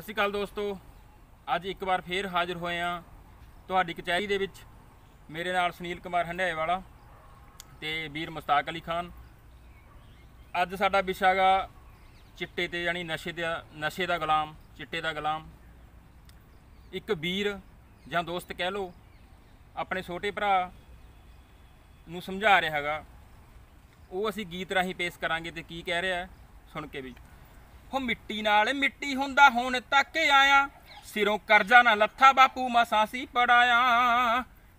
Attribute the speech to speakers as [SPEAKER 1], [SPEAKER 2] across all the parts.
[SPEAKER 1] ਸਤਿ ਸ਼੍ਰੀ ਅਕਾਲ ਦੋਸਤੋ ਅੱਜ ਇੱਕ ਵਾਰ ਫੇਰ ਹਾਜ਼ਰ ਹੋਏ ਆ ਤੁਹਾਡੀ ਕਚਹਿਰੀ ਦੇ ਵਿੱਚ ਮੇਰੇ ਨਾਲ ਸੁਨੀਲ ਕੁਮਾਰ ਹੰਡਾਏ ਵਾਲਾ ਤੇ ਵੀਰ ਮੁਸਤਾਕ ਅਲੀ ਖਾਨ ਅੱਜ ਸਾਡਾ ਵਿਸ਼ਾਗਾ ਚਿੱਟੇ ਤੇ ਯਾਨੀ ਨਸ਼ੇ ਦਾ ਨਸ਼ੇ ਦਾ ਗੁਲਾਮ ਚਿੱਟੇ ਦਾ ਗੁਲਾਮ ਇੱਕ ਵੀਰ ਜਾਂ ਦੋਸਤ ਕਹਿ ਲੋ ਆਪਣੇ ਛੋਟੇ ਭਰਾ ਨੂੰ ਸਮਝਾ ਰਿਹਾ ਹੈਗਾ ਉਹ ਅਸੀਂ ਗੀਤ ਰਾਹੀਂ ਪੇਸ਼ ਕਰਾਂਗੇ ਤੇ ਕੀ ਕਹਿ ਰਿਹਾ ਸੁਣ ਕੇ ਵੀ ਹੋ ਮਿੱਟੀ ਨਾਲ ਮਿੱਟੀ ਹੁੰਦਾ ਹੁਣ ਤੱਕ ਆਇਆ ਸਿਰੋਂ ਕਰਜ਼ਾ ਨਾ ਲੱਥਾ ਬਾਪੂ ਮਸਾਂ ਸੀ ਪੜਾਇਆ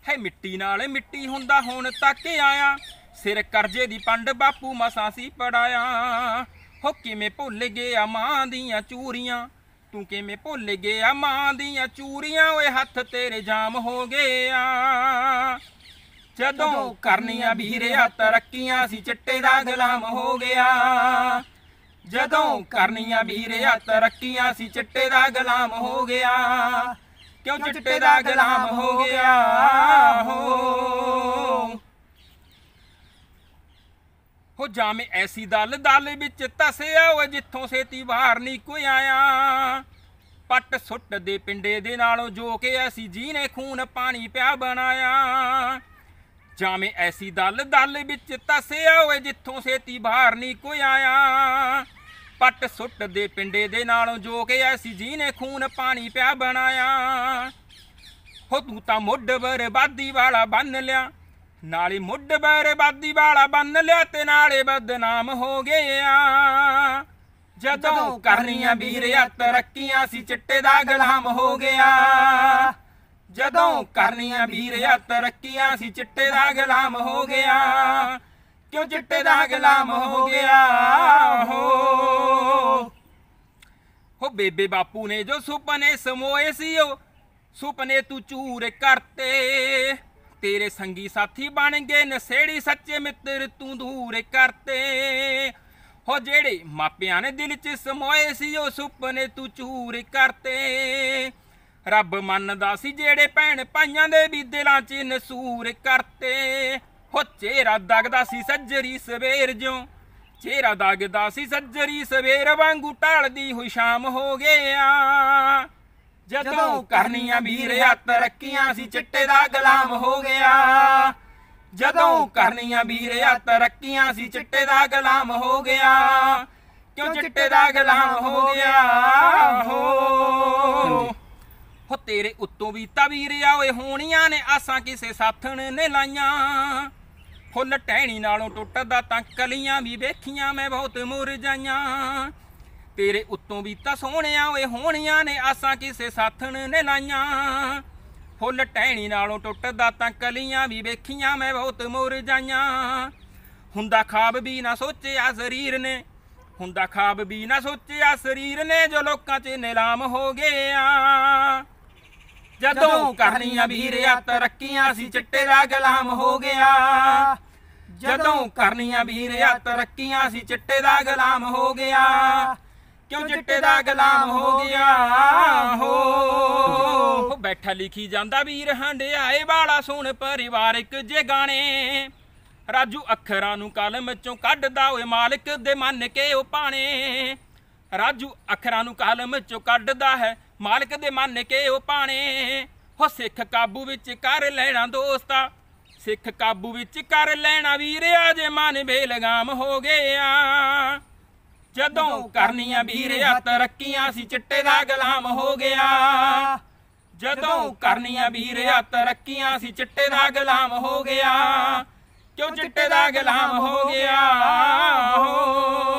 [SPEAKER 1] ਹੈ ਮਿੱਟੀ ਨਾਲ ਮਿੱਟੀ ਹੁੰਦਾ ਹੁਣ ਤੱਕ ਆਇਆ ਸਿਰ ਕਰਜ਼ੇ ਦੀ ਪੰਡ ਬਾਪੂ ਮਸਾਂ ਸੀ ਪੜਾਇਆ ਹੋ ਕਿਵੇਂ ਭੁੱਲ ਗਿਆ ਮਾਂ ਦੀਆਂ ਚੂਰੀਆਂ ਤੂੰ ਕਿਵੇਂ ਭੁੱਲ ਗਿਆ ਮਾਂ ਦੀਆਂ ਚੂਰੀਆਂ ਓਏ ਹੱਥ ਤੇਰੇ ਜਾਮ ਹੋ ਆ ਜਦੋਂ ਕਰਨੀਆਂ ਵੀਰਿਆ ਤਰੱਕੀਆਂ ਸੀ ਚਿੱਟੇ ਦਾ ਗੁਲਾਮ ਹੋ ਗਿਆ ਜਦੋਂ ਕਰਨੀਆਂ ਵੀਰਿਆ ਤਰੱਕੀਆਂ ਸੀ ਚਿੱਟੇ ਦਾ ਗੁਲਾਮ ਹੋ ਗਿਆ ਕਿਉਂ ਚਿੱਟੇ ਦਾ ਗੁਲਾਮ ਹੋ ਗਿਆ ਹੋ ਹੋ ਜਾਮੇ ਐਸੀ ਦਲ ਦਲ ਵਿੱਚ ਤਸਿਆ ਓਏ ਜਿੱਥੋਂ ਸੇਤੀ ਬਾਹਰ ਨਹੀਂ ਕੋਈ ਆਇਆ ਪੱਟ ਸੁੱਟ ਦੇ ਪਿੰਡੇ ਦੇ ਨਾਲੋਂ ਜੋ ਕੇ ਐਸੀ ਜੀ ਨੇ ਖੂਨ ਪਾਣੀ ਪਿਆ ਬਣਾਇਆ ਜਾਮੇ ਐਸੀ ਦਲ ਦਲ ਵਿੱਚ ਤਸਿਆ ਓਏ ਜਿੱਥੋਂ ਸੇਤੀ ਬਾਹਰ ਨਹੀਂ ਕੋਈ ਆਇਆ ਪੱਟ ਸੁੱਟ ਦੇ ਪਿੰਡੇ ਦੇ ਨਾਲ ਜੋ ਕੇ ਐਸੀ ਜੀ ਨੇ ਖੂਨ ਪਾਣੀ ਪਿਆ ਬਣਾਇਆ ਹੋ ਤੂੰ ਤਾਂ ਮੁੱਢ ਬਰਬਾਦੀ ਵਾਲਾ ਬੰਨ ਲਿਆ ਨਾਲੇ ਮੁੱਢ ਬਰਬਾਦੀ ਵਾਲਾ ਬੰਨ ਲਿਆ ਤੇ ਨਾਲੇ ਬਦਨਾਮ ਹੋ ਗਿਆ ਜਦੋਂ ਕਰਨੀਆਂ ਵੀਰਿਆ ਤਰੱਕੀਆਂ ਸੀ ਚਿੱਟੇ ਦਾ ਗੁਲਾਮ ਹੋ ਗਿਆ ਜਦੋਂ ਕਰਨੀਆਂ ਵੀਰਿਆ ਤਰੱਕੀਆਂ ਸੀ ਚਿੱਟੇ ਦਾ ਗੁਲਾਮ ਹੋ ਗਿਆ ਕਿਉਂ ਚਿੱਟੇ ਦਾ ਗੁਲਾਮ ਹੋ ਗਿਆ ਹੋ ਹੋ ਬੇਬੇ ਬਾਪੂ ਨੇ ਜੋ ਸੁਪਨੇ ਸਮੋਏ ਸੀ ਉਹ ਸੁਪਨੇ ਤੂੰ ਚੂਰ ਕਰਤੇ ਤੇਰੇ ਸੰਗੀ ਸਾਥੀ ਬਣ ਗਏ ਨਸੇੜੀ ਸੱਚੇ ਮਿੱਤਰ ਤੂੰ ਦੂਰ ਕਰਤੇ ਹੋ ਜਿਹੜੇ ਮਾਪਿਆਂ ਨੇ ਦਿਲ 'ਚ ਸਮੋਏ ਸੀ ਉਹ ਸੁਪਨੇ ਤੂੰ ਚੂਰ ਕਰਤੇ ਰੱਬ ਮੰਨਦਾ ਸੀ ਜਿਹੜੇ ਭੈਣ ਭਾਈਆਂ ਦੇ ਵੀ ਦਿਲਾਂ 'ਚ ਨਸੂਰ ਕਰਤੇ ਹੋ ਚਿਹਰਾ ਦਗਦਾ ਸੀ ਸੱਜਰੀ ਸਵੇਰ ਜਿਉ ਚਿਹਰਾ ਦਗਦਾ ਸੀ ਸੱਜਰੀ ਸਵੇਰ ਵਾਂਗੂ ਢਲਦੀ ਹੋਈ ਸ਼ਾਮ ਹੋ ਗਿਆ ਜਦੋਂ ਕਰਨੀਆਂ ਵੀਰ ਹੱਤ ਰੱਖੀਆਂ ਸੀ ਚਿੱਟੇ ਦਾ ਗੁਲਾਮ ਹੋ ਗਿਆ ਜਦੋਂ ਕਰਨੀਆਂ ਵੀਰ ਹੱਤ ਰੱਖੀਆਂ ਸੀ ਚਿੱਟੇ ਦਾ ਗੁਲਾਮ ਹੋ ਗਿਆ ਕਿਉਂ ਚਿੱਟੇ ਦਾ ਗੁਲਾਮ ਹੋ ਗਿਆ ਹੋ ਹੋ ਤੇਰੇ ਉੱਤੋਂ ਵੀ ਵੀਰ ਆਏ ਹੋਣੀਆਂ ਨੇ ਆਸਾਂ ਕਿਸੇ ਸਾਥਣ ਨੇ ਲਾਈਆਂ ਫੁੱਲ ਟਹਿਣੀ ਨਾਲੋਂ ਟੁੱਟਦਾ ਤਾਂ ਕਲੀਆਂ ਵੀ ਵੇਖੀਆਂ ਮੈਂ ਬਹੁਤ ਮੁਰਝਾਈਆਂ ਤੇਰੇ ਉੱਤੋਂ ਵੀ ਤਾਂ ਸੋਹਣਿਆ ਓਏ ਹੋਣੀਆਂ ਨੇ ਆਸਾਂ ਕਿਸੇ ਸਾਥਣ ਨੇ ਲਾਈਆਂ ਫੁੱਲ ਟਹਿਣੀ ਨਾਲੋਂ ਟੁੱਟਦਾ ਤਾਂ ਕਲੀਆਂ ਵੀ ਵੇਖੀਆਂ ਮੈਂ ਬਹੁਤ ਮੁਰਝਾਈਆਂ ਹੁੰਦਾ ਖਾਬ ਵੀ ਨਾ ਸੋਚਿਆ ਸਰੀਰ ਨੇ ਹੁੰਦਾ ਖਾਬ ਵੀ ਨਾ ਸੋਚਿਆ ਸਰੀਰ ਨੇ ਜੋ ਲੋਕਾਂ 'ਚ ਨਿਲਾਮ ਹੋ ਗਿਆ ਜਦੋਂ ਕਰਨੀਆਂ ਵੀਰਿਆ ਤਰੱਕੀਆਂ ਸੀ ਚਿੱਟੇ ਦਾ ਗੁਲਾਮ ਹੋ ਗਿਆ ਜਦੋਂ ਕਰਨੀਆਂ ਵੀਰਿਆ ਤਰੱਕੀਆਂ ਸੀ ਚਿੱਟੇ ਦਾ ਗੁਲਾਮ ਹੋ ਗਿਆ ਕਿਉਂ ਚਿੱਟੇ ਦਾ ਗੁਲਾਮ ਹੋ ਗਿਆ ਹੋ ਬੈਠਾ ਲਿਖੀ ਜਾਂਦਾ ਵੀਰ ਹੰਡਿਆਏ ਵਾਲਾ ਸੁਣ ਪਰਿਵਾਰਿਕ ਜੇ ਗਾਣੇ ਰਾਜੂ ਅੱਖਰਾਂ ਨੂੰ ਕਲਮ ਚੋਂ ਕੱਢਦਾ ਓਏ ਮਾਲਕ ਦੇ ਮੰਨ ਕੇ ਉਹ ਪਾਣੇ ਰਾਜੂ ਅੱਖਰਾਂ ਨੂੰ ਕਲਮ ਚੋਂ ਕੱਢਦਾ ਹੈ ਮਾਲਕ ਦੇ ਮੰਨ ਕੇ ਉਹ ਪਾਣੇ ਹੋ ਸਿੱਖ ਕਾਬੂ ਵਿੱਚ ਕਰ ਲੈਣਾ ਦੋਸਤਾ ਸਿੱਖ ਕਾਬੂ ਵਿੱਚ ਕਰ ਲੈਣਾ ਵੀਰ ਆ ਜੇ ਮਨ ਬੇਲਗਾਮ ਹੋ ਗਿਆ ਜਦੋਂ ਕਰਨੀਆਂ ਆ ਤਰੱਕੀਆਂ ਸੀ ਚਿੱਟੇ ਦਾ ਗੁਲਾਮ ਹੋ ਗਿਆ ਜਦੋਂ ਕਰਨੀਆਂ ਆ ਤਰੱਕੀਆਂ ਸੀ ਚਿੱਟੇ ਦਾ ਗੁਲਾਮ ਹੋ ਗਿਆ ਕਿਉਂ ਚਿੱਟੇ ਦਾ ਗੁਲਾਮ ਹੋ ਗਿਆ